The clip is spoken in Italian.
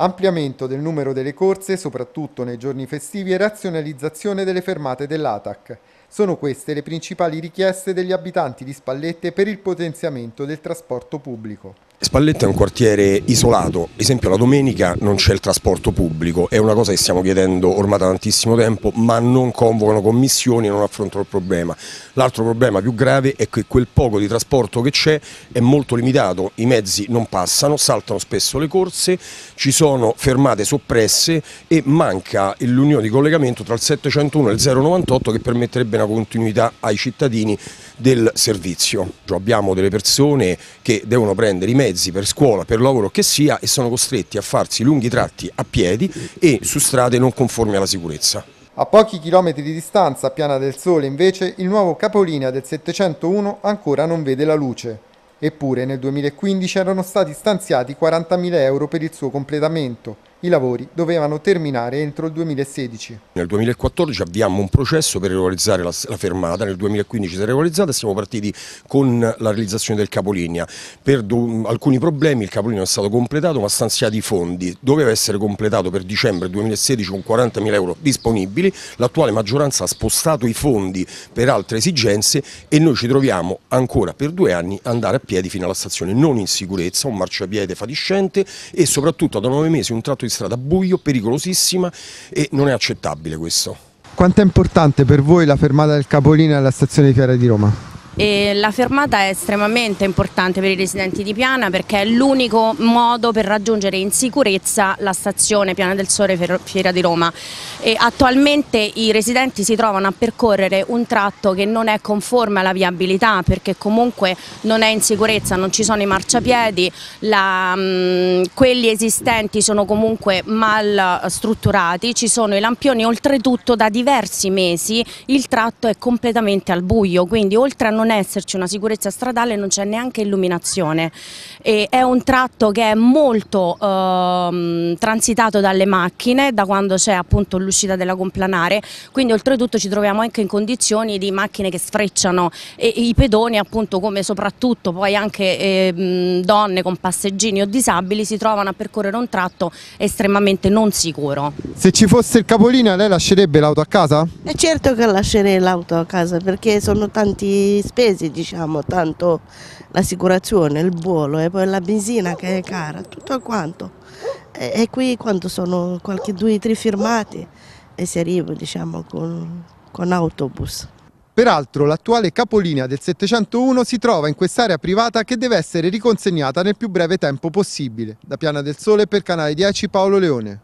ampliamento del numero delle corse, soprattutto nei giorni festivi, e razionalizzazione delle fermate dell'ATAC. Sono queste le principali richieste degli abitanti di Spallette per il potenziamento del trasporto pubblico. Spalletta è un quartiere isolato, esempio la domenica non c'è il trasporto pubblico, è una cosa che stiamo chiedendo ormai da tantissimo tempo, ma non convocano commissioni e non affrontano il problema. L'altro problema più grave è che quel poco di trasporto che c'è è molto limitato, i mezzi non passano, saltano spesso le corse, ci sono fermate soppresse e manca l'unione di collegamento tra il 701 e il 098 che permetterebbe una continuità ai cittadini del servizio. Abbiamo delle persone che devono prendere i mezzi mezzi, per scuola, per lavoro che sia e sono costretti a farsi lunghi tratti a piedi e su strade non conformi alla sicurezza. A pochi chilometri di distanza, a Piana del Sole, invece, il nuovo capolinea del 701 ancora non vede la luce. Eppure nel 2015 erano stati stanziati 40.000 euro per il suo completamento i lavori dovevano terminare entro il 2016. Nel 2014 avviamo un processo per regolarizzare la, la fermata, nel 2015 si è regolarizzata e siamo partiti con la realizzazione del capolinea. Per do, alcuni problemi il capolinea è stato completato ma stanziati i fondi. Doveva essere completato per dicembre 2016 con 40.000 euro disponibili, l'attuale maggioranza ha spostato i fondi per altre esigenze e noi ci troviamo ancora per due anni a andare a piedi fino alla stazione, non in sicurezza, un marciapiede fatiscente e soprattutto da nove mesi un tratto di in strada, buio, pericolosissima e non è accettabile questo. Quanto è importante per voi la fermata del capolinea alla stazione di Fiera di Roma? E la fermata è estremamente importante per i residenti di Piana perché è l'unico modo per raggiungere in sicurezza la stazione Piana del Sole Fiera di Roma. E attualmente i residenti si trovano a percorrere un tratto che non è conforme alla viabilità perché comunque non è in sicurezza, non ci sono i marciapiedi, la, mh, mm, quelli esistenti sono comunque mal strutturati, ci sono i lampioni, oltretutto da diversi mesi il tratto è completamente al buio, quindi oltre a non non esserci una sicurezza stradale non c'è neanche illuminazione e è un tratto che è molto eh, transitato dalle macchine da quando c'è appunto l'uscita della complanare quindi oltretutto ci troviamo anche in condizioni di macchine che sfrecciano e, e i pedoni appunto come soprattutto poi anche eh, donne con passeggini o disabili si trovano a percorrere un tratto estremamente non sicuro. Se ci fosse il capolinea lei lascerebbe l'auto a casa? È eh, certo che lascerei l'auto a casa perché sono tanti spazi spese, diciamo, tanto l'assicurazione, il bollo e poi la benzina che è cara, tutto quanto. E, e qui quando sono qualche due o tre firmati e si arriva, diciamo, con, con autobus. Peraltro l'attuale capolinea del 701 si trova in quest'area privata che deve essere riconsegnata nel più breve tempo possibile. Da Piana del Sole per Canale 10 Paolo Leone.